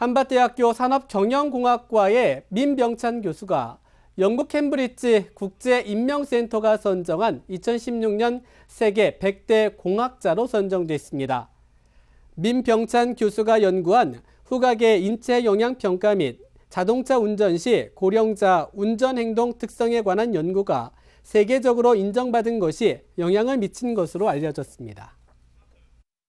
한밭대학교 산업경영공학과의 민병찬 교수가 영국 캠브리지 국제인명센터가 선정한 2016년 세계 100대 공학자로 선정됐습니다. 민병찬 교수가 연구한 후각의 인체 영향 평가 및 자동차 운전 시 고령자 운전 행동 특성에 관한 연구가 세계적으로 인정받은 것이 영향을 미친 것으로 알려졌습니다.